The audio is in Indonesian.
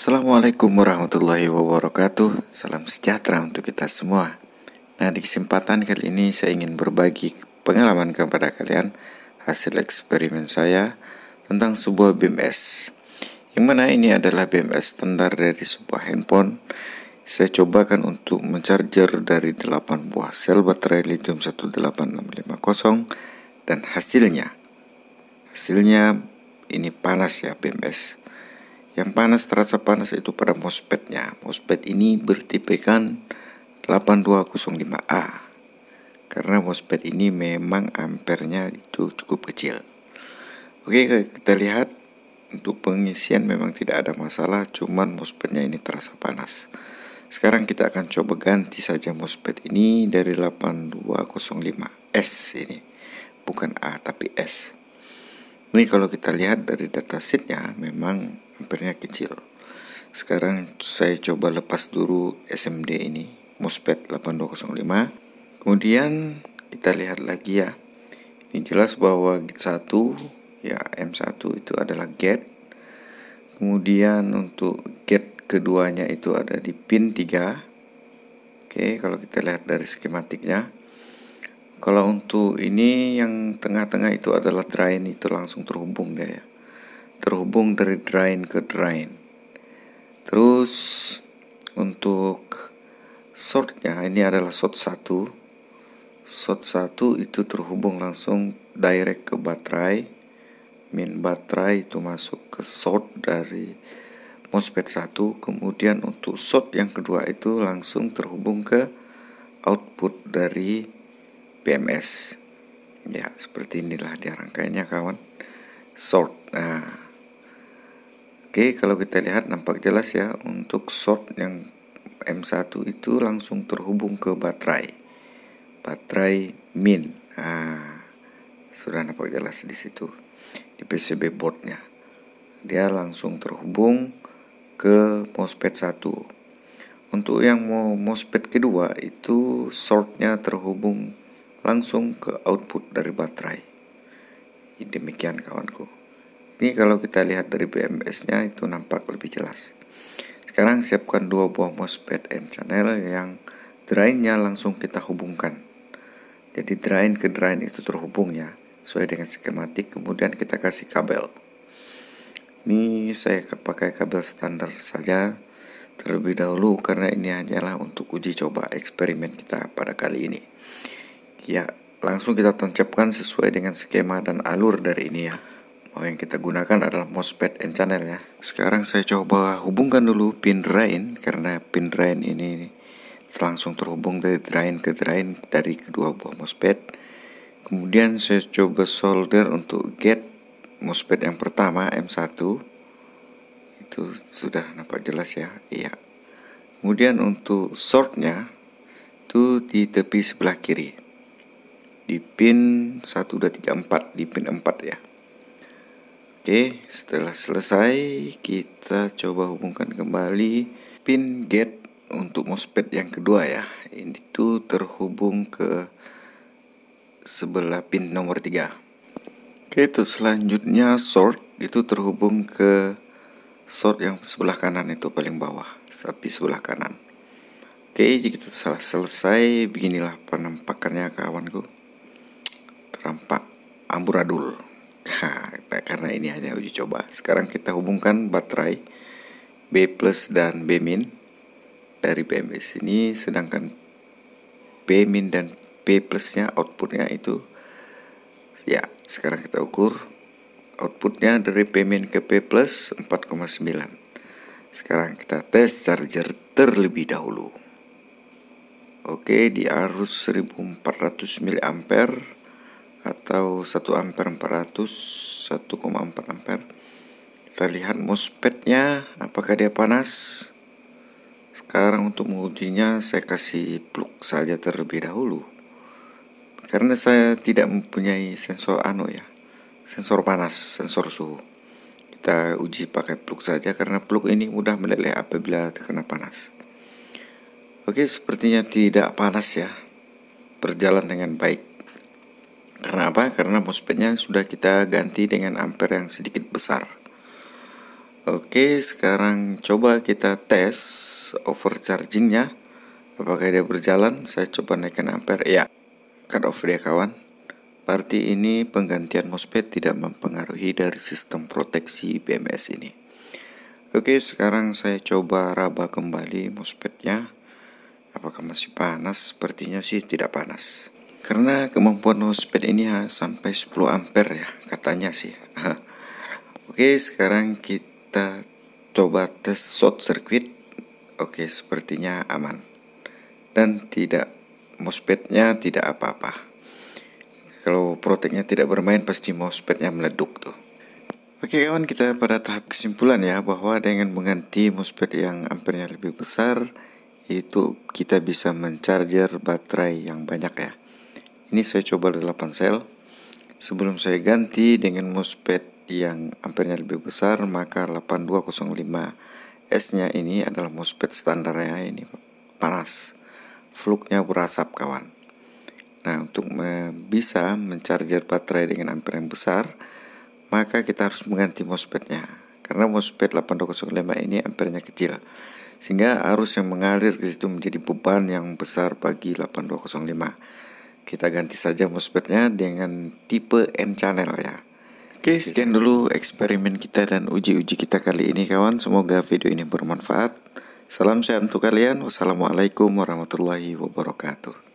Assalamualaikum warahmatullahi wabarakatuh Salam sejahtera untuk kita semua Nah di kesempatan kali ini saya ingin berbagi pengalaman kepada kalian Hasil eksperimen saya tentang sebuah BMS Yang mana ini adalah BMS standar dari sebuah handphone Saya cobakan untuk mencharger dari 8 buah sel baterai lithium 18650 Dan hasilnya Hasilnya ini panas ya BMS yang panas terasa panas itu pada mosfetnya MOSFET ini bertipekan 8205A. Karena MOSFET ini memang ampernya itu cukup kecil. Oke, kita lihat untuk pengisian memang tidak ada masalah, cuman mosfetnya ini terasa panas. Sekarang kita akan coba ganti saja MOSFET ini dari 8205S ini. Bukan A tapi S. Ini kalau kita lihat dari datasheetnya memang ampernya kecil sekarang saya coba lepas dulu SMD ini MOSFET 8205 kemudian kita lihat lagi ya ini jelas bahwa gate 1 ya M1 itu adalah gate kemudian untuk gate keduanya itu ada di pin 3 oke kalau kita lihat dari skematiknya kalau untuk ini yang tengah-tengah itu adalah drain itu langsung terhubung deh ya terhubung dari drain ke drain. Terus untuk shortnya ini adalah short 1. Short 1 itu terhubung langsung direct ke baterai. Min baterai itu masuk ke short dari MOSFET 1. Kemudian untuk short yang kedua itu langsung terhubung ke output dari PMS. Ya, seperti inilah dia rangkaiannya kawan. Short. Nah, Oke, kalau kita lihat nampak jelas ya untuk short yang M1 itu langsung terhubung ke baterai. Baterai min. Ah, sudah nampak jelas di situ di PCB boardnya. Dia langsung terhubung ke MOSFET 1. Untuk yang mau MOSFET kedua itu shortnya terhubung langsung ke output dari baterai. Demikian kawanku. Ini kalau kita lihat dari BMS-nya itu nampak lebih jelas. Sekarang siapkan dua buah MOSFET N channel yang drain-nya langsung kita hubungkan. Jadi drain ke drain itu terhubung ya, sesuai dengan skematik. Kemudian kita kasih kabel. Ini saya pakai kabel standar saja terlebih dahulu karena ini hanyalah untuk uji coba eksperimen kita pada kali ini. Ya, langsung kita tancapkan sesuai dengan skema dan alur dari ini ya. Oh yang kita gunakan adalah mosfet and channel ya Sekarang saya coba hubungkan dulu pin drain Karena pin drain ini langsung terhubung dari drain ke drain dari kedua buah mosfet. Kemudian saya coba solder untuk gate mosfet yang pertama M1 Itu sudah nampak jelas ya Iya Kemudian untuk shortnya itu di tepi sebelah kiri di pin 1 4 di pin 4 ya Oke, setelah selesai kita coba hubungkan kembali pin gate untuk MOSFET yang kedua ya. Ini tuh terhubung ke sebelah pin nomor 3. Oke, itu selanjutnya short itu terhubung ke short yang sebelah kanan itu paling bawah, tapi sebelah kanan. Oke, jadi kita salah selesai, beginilah penampakannya kawanku. Terampak amburadul. Ha. Nah, karena ini hanya uji coba, sekarang kita hubungkan baterai B plus dan B min dari BMS ini, sedangkan B min dan B plusnya outputnya itu ya sekarang kita ukur outputnya dari B min ke B plus 4,9 sekarang kita tes charger terlebih dahulu oke di arus 1400 mAh atau 1 ampere 400 1,4 ampere kita lihat mosfetnya apakah dia panas sekarang untuk mengujinya saya kasih plug saja terlebih dahulu karena saya tidak mempunyai sensor ano ya sensor panas sensor suhu kita uji pakai plug saja karena plug ini mudah meleleh apabila terkena panas oke sepertinya tidak panas ya berjalan dengan baik karena apa? Karena mosfetnya sudah kita ganti dengan ampere yang sedikit besar. Oke, sekarang coba kita tes overchargingnya. Apakah dia berjalan? Saya coba naikkan ampere. Ya, cut off dia kawan. Berarti ini penggantian MOSFET tidak mempengaruhi dari sistem proteksi BMS ini. Oke, sekarang saya coba raba kembali mosfetnya. Apakah masih panas? Sepertinya sih tidak panas karena kemampuan mosfet ini ha, sampai 10 ampere ya katanya sih oke sekarang kita coba tes short circuit oke sepertinya aman dan tidak mosfetnya tidak apa-apa kalau proteknya tidak bermain pasti mosfetnya meleduk tuh Oke kawan kita pada tahap kesimpulan ya bahwa dengan mengganti mosfet yang ampernya lebih besar itu kita bisa mencharger baterai yang banyak ya ini saya coba 8 sel sebelum saya ganti dengan mosfet yang ampernya lebih besar maka 8205 S nya ini adalah mosfet standarnya ini panas fluknya berasap kawan nah untuk bisa mencarger baterai dengan ampere yang besar maka kita harus mengganti nya karena MOSFET 8205 ini ampernya kecil sehingga arus yang mengalir ke situ menjadi beban yang besar bagi 8205 kita ganti saja mosfetnya dengan tipe N channel ya. Oke, sekian dulu eksperimen kita dan uji-uji kita kali ini kawan. Semoga video ini bermanfaat. Salam sehat untuk kalian. Wassalamualaikum warahmatullahi wabarakatuh.